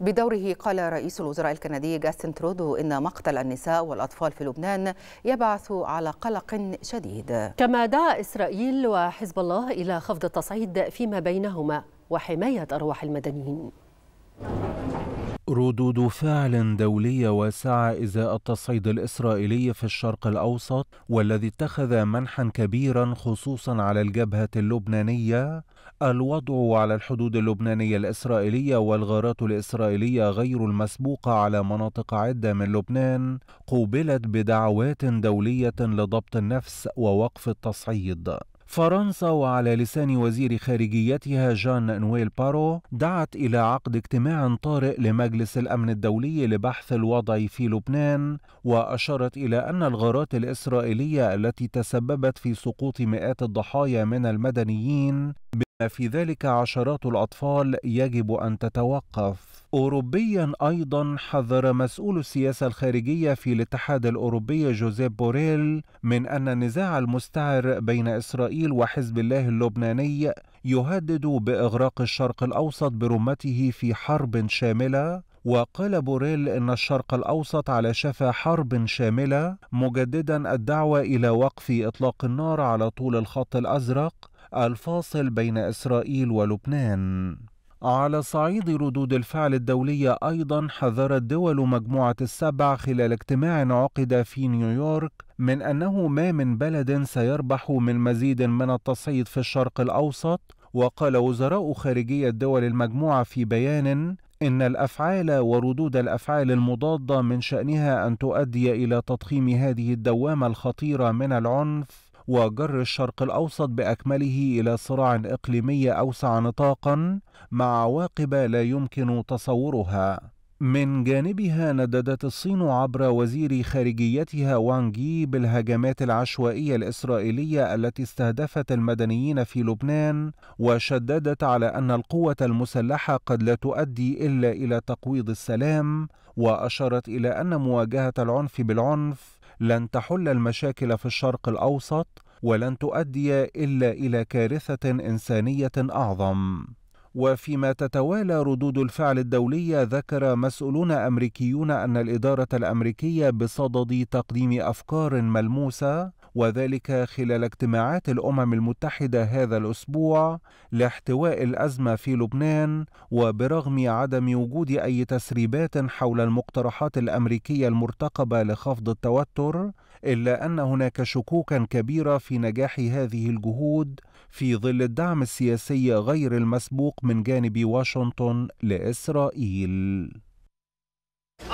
بدوره قال رئيس الوزراء الكندي جاستن ترودو إن مقتل النساء والأطفال في لبنان يبعث على قلق شديد كما دعا إسرائيل وحزب الله إلى خفض التصعيد فيما بينهما وحماية أرواح المدنيين ردود فعل دولية واسعة إزاء التصعيد الإسرائيلي في الشرق الأوسط والذي اتخذ منحا كبيرا خصوصا على الجبهة اللبنانية الوضع على الحدود اللبنانية الإسرائيلية والغارات الإسرائيلية غير المسبوقة على مناطق عدة من لبنان قوبلت بدعوات دولية لضبط النفس ووقف التصعيد فرنسا وعلى لسان وزير خارجيتها جان نويل بارو دعت إلى عقد اجتماع طارئ لمجلس الأمن الدولي لبحث الوضع في لبنان وأشارت إلى أن الغارات الإسرائيلية التي تسببت في سقوط مئات الضحايا من المدنيين في ذلك عشرات الأطفال يجب أن تتوقف أوروبيا أيضا حذر مسؤول السياسة الخارجية في الاتحاد الأوروبي جوزيف بوريل من أن النزاع المستعر بين إسرائيل وحزب الله اللبناني يهدد بإغراق الشرق الأوسط برمته في حرب شاملة وقال بوريل ان الشرق الاوسط على شفا حرب شامله مجددا الدعوه الى وقف اطلاق النار على طول الخط الازرق الفاصل بين إسرائيل ولبنان على صعيد ردود الفعل الدولية أيضا حذرت دول مجموعة السبع خلال اجتماع عقد في نيويورك من أنه ما من بلد سيربح من مزيد من التصعيد في الشرق الأوسط وقال وزراء خارجية دول المجموعة في بيان إن الأفعال وردود الأفعال المضادة من شأنها أن تؤدي إلى تضخيم هذه الدوامة الخطيرة من العنف وجر الشرق الأوسط بأكمله إلى صراع إقليمي أوسع نطاقا مع عواقب لا يمكن تصورها من جانبها نددت الصين عبر وزير خارجيتها جي بالهجمات العشوائية الإسرائيلية التي استهدفت المدنيين في لبنان وشددت على أن القوة المسلحة قد لا تؤدي إلا إلى تقويض السلام وأشارت إلى أن مواجهة العنف بالعنف لن تحل المشاكل في الشرق الاوسط ولن تؤدي الا الى كارثه انسانيه اعظم وفيما تتوالى ردود الفعل الدولية ذكر مسؤولون أمريكيون أن الإدارة الأمريكية بصدد تقديم أفكار ملموسة وذلك خلال اجتماعات الأمم المتحدة هذا الأسبوع لاحتواء الأزمة في لبنان وبرغم عدم وجود أي تسريبات حول المقترحات الأمريكية المرتقبة لخفض التوتر إلا أن هناك شكوكا كبيرة في نجاح هذه الجهود في ظل الدعم السياسي غير المسبوق من جانب واشنطن لإسرائيل